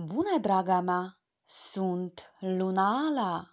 Bună, draga mea! Sunt Luna Ala!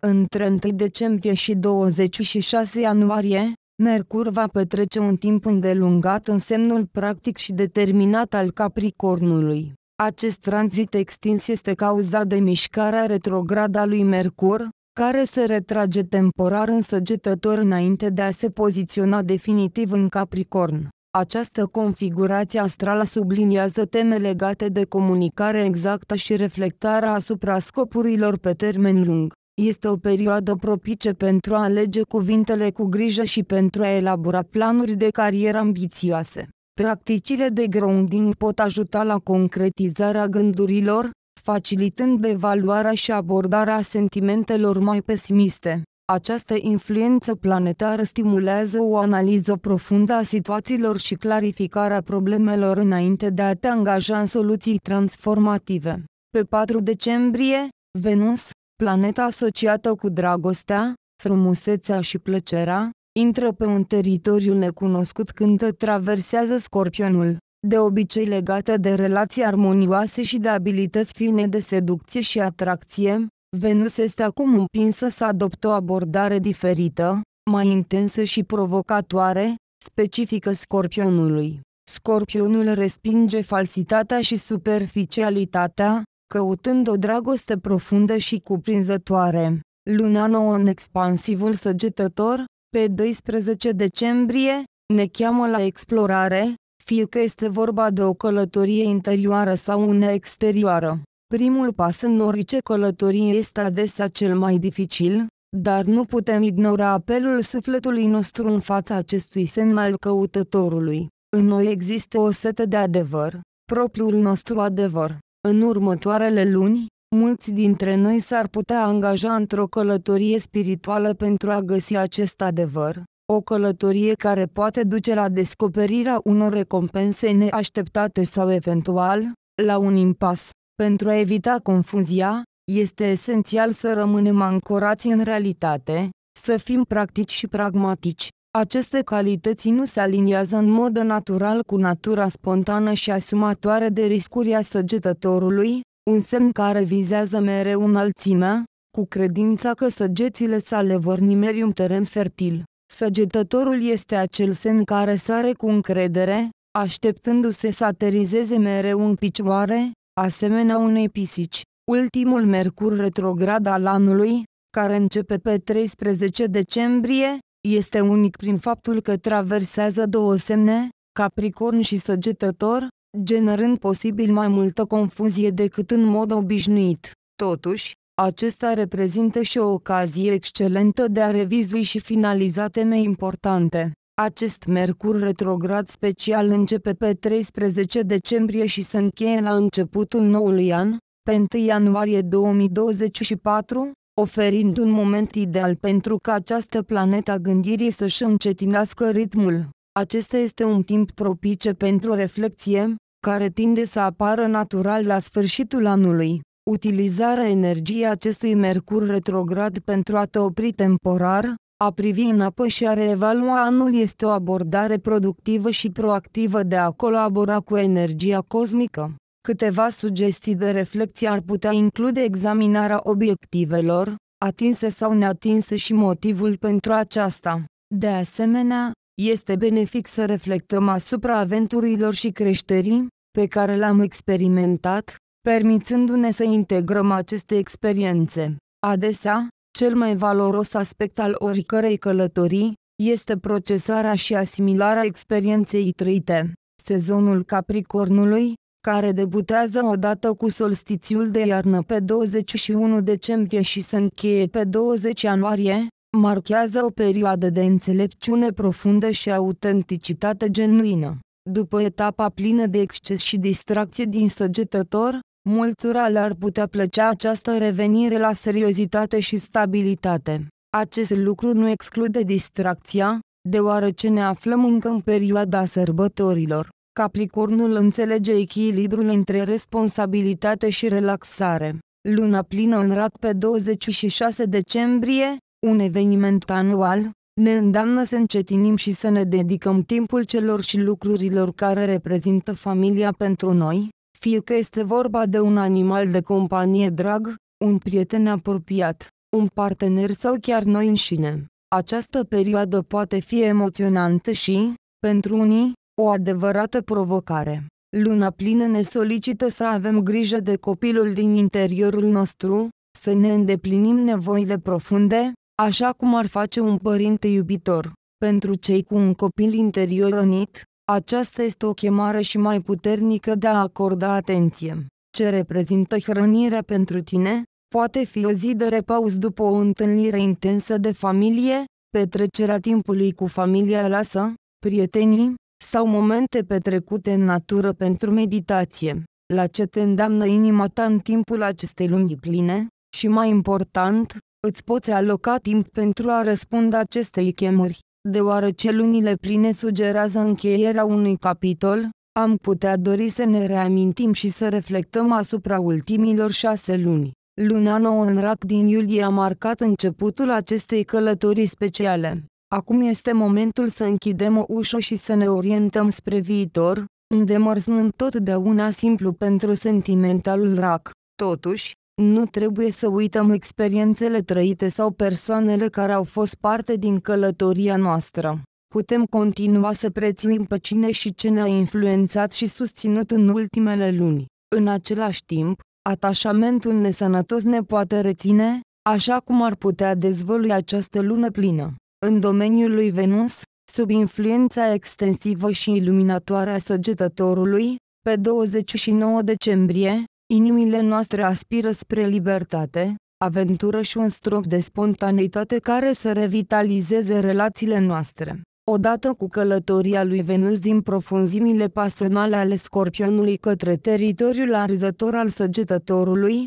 Între 1 decembrie și 26 ianuarie, Mercur va petrece un timp îndelungat în semnul practic și determinat al Capricornului. Acest tranzit extins este cauzat de mișcarea retrogradă a lui Mercur, care se retrage temporar în săgetător înainte de a se poziționa definitiv în Capricorn. Această configurație astrală subliniază teme legate de comunicare exactă și reflectarea asupra scopurilor pe termen lung. Este o perioadă propice pentru a alege cuvintele cu grijă și pentru a elabora planuri de carieră ambițioase. Practicile de grounding pot ajuta la concretizarea gândurilor, facilitând evaluarea și abordarea sentimentelor mai pesimiste. Această influență planetară stimulează o analiză profundă a situațiilor și clarificarea problemelor înainte de a te angaja în soluții transformative. Pe 4 decembrie, Venus, planeta asociată cu dragostea, frumusețea și plăcerea, intră pe un teritoriu necunoscut când traversează scorpionul, de obicei legată de relații armonioase și de abilități fine de seducție și atracție, Venus este acum împinsă să adopte o abordare diferită, mai intensă și provocatoare, specifică scorpionului. Scorpionul respinge falsitatea și superficialitatea, căutând o dragoste profundă și cuprinzătoare. Luna nouă în expansivul săgetător, pe 12 decembrie, ne cheamă la explorare, fie că este vorba de o călătorie interioară sau una exterioară. Primul pas în orice călătorie este adesea cel mai dificil, dar nu putem ignora apelul sufletului nostru în fața acestui semn al căutătorului. În noi există o sete de adevăr, propriul nostru adevăr. În următoarele luni, mulți dintre noi s-ar putea angaja într-o călătorie spirituală pentru a găsi acest adevăr, o călătorie care poate duce la descoperirea unor recompense neașteptate sau eventual, la un impas. Pentru a evita confuzia, este esențial să rămânem ancorați în realitate, să fim practici și pragmatici. Aceste calități nu se aliniază în mod natural cu natura spontană și asumatoare de riscuri a săgetătorului, un semn care vizează mereu înălțimea, cu credința că săgețile sale vor nimeri un teren fertil. Săgetătorul este acel semn care sare cu încredere, așteptându-se să aterizeze mereu în picioare, asemenea unei pisici. Ultimul Mercur retrograd al anului, care începe pe 13 decembrie, este unic prin faptul că traversează două semne, Capricorn și Săgetător, generând posibil mai multă confuzie decât în mod obișnuit. Totuși, acesta reprezintă și o ocazie excelentă de a revizui și finaliza teme importante. Acest Mercur retrograd special începe pe 13 decembrie și se încheie la începutul noului an, pe 1 ianuarie 2024, oferind un moment ideal pentru ca această planetă a gândirii să-și încetinească ritmul. Acesta este un timp propice pentru reflexie, care tinde să apară natural la sfârșitul anului. Utilizarea energiei acestui Mercur retrograd pentru a te opri temporar, a privi înapoi și a reevalua anul este o abordare productivă și proactivă de a colabora cu energia cosmică. Câteva sugestii de reflexie ar putea include examinarea obiectivelor, atinse sau neatinse și motivul pentru aceasta. De asemenea, este benefic să reflectăm asupra aventurilor și creșterii pe care le-am experimentat, permițându-ne să integrăm aceste experiențe. Adesea, cel mai valoros aspect al oricărei călătorii este procesarea și asimilarea experienței trăite. Sezonul Capricornului, care debutează odată cu solstițiul de iarnă pe 21 decembrie și se încheie pe 20 ianuarie, marchează o perioadă de înțelepciune profundă și autenticitate genuină. După etapa plină de exces și distracție din săgetător, multura le-ar putea plăcea această revenire la seriozitate și stabilitate. Acest lucru nu exclude distracția, deoarece ne aflăm încă în perioada sărbătorilor. Capricornul înțelege echilibrul între responsabilitate și relaxare. Luna plină în rac pe 26 decembrie, un eveniment anual, ne îndeamnă să încetinim și să ne dedicăm timpul celor și lucrurilor care reprezintă familia pentru noi, fie că este vorba de un animal de companie drag, un prieten apropiat, un partener sau chiar noi înșine. Această perioadă poate fi emoționantă și, pentru unii, o adevărată provocare. Luna plină ne solicită să avem grijă de copilul din interiorul nostru, să ne îndeplinim nevoile profunde, așa cum ar face un părinte iubitor. Pentru cei cu un copil interior rănit, aceasta este o chemare și mai puternică de a acorda atenție. Ce reprezintă hrănirea pentru tine? Poate fi o zi de repaus după o întâlnire intensă de familie, petrecerea timpului cu familia lasă, prietenii, sau momente petrecute în natură pentru meditație. La ce te îndeamnă inima ta în timpul acestei lumii pline? Și mai important, îți poți aloca timp pentru a răspunde acestei chemări deoarece lunile pline sugerează încheierea unui capitol, am putea dori să ne reamintim și să reflectăm asupra ultimilor șase luni. Luna nouă în rac din iulie a marcat începutul acestei călătorii speciale. Acum este momentul să închidem o ușă și să ne orientăm spre viitor, unde mărs întotdeauna simplu pentru sentimentalul rac. Totuși, nu trebuie să uităm experiențele trăite sau persoanele care au fost parte din călătoria noastră. Putem continua să prețuim pe cine și ce ne-a influențat și susținut în ultimele luni. În același timp, atașamentul nesănătos ne poate reține, așa cum ar putea dezvălui această lună plină. În domeniul lui Venus, sub influența extensivă și iluminatoare a săgetătorului, pe 29 decembrie, Inimile noastre aspiră spre libertate, aventură și un strop de spontaneitate care să revitalizeze relațiile noastre. Odată cu călătoria lui Venus din profunzimile pasionale ale scorpionului către teritoriul arzător al săgetătorului,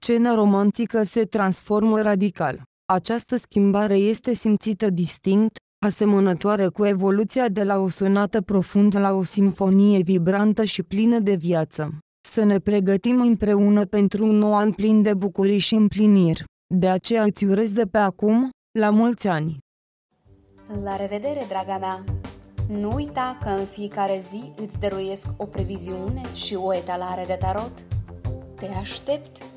scena romantică se transformă radical. Această schimbare este simțită distinct, asemănătoare cu evoluția de la o sonată profundă la o simfonie vibrantă și plină de viață să ne pregătim împreună pentru un nou an plin de bucurii și împliniri. De aceea îți urez de pe acum, la mulți ani! La revedere, draga mea! Nu uita că în fiecare zi îți dăruiesc o previziune și o etalare de tarot. Te aștept!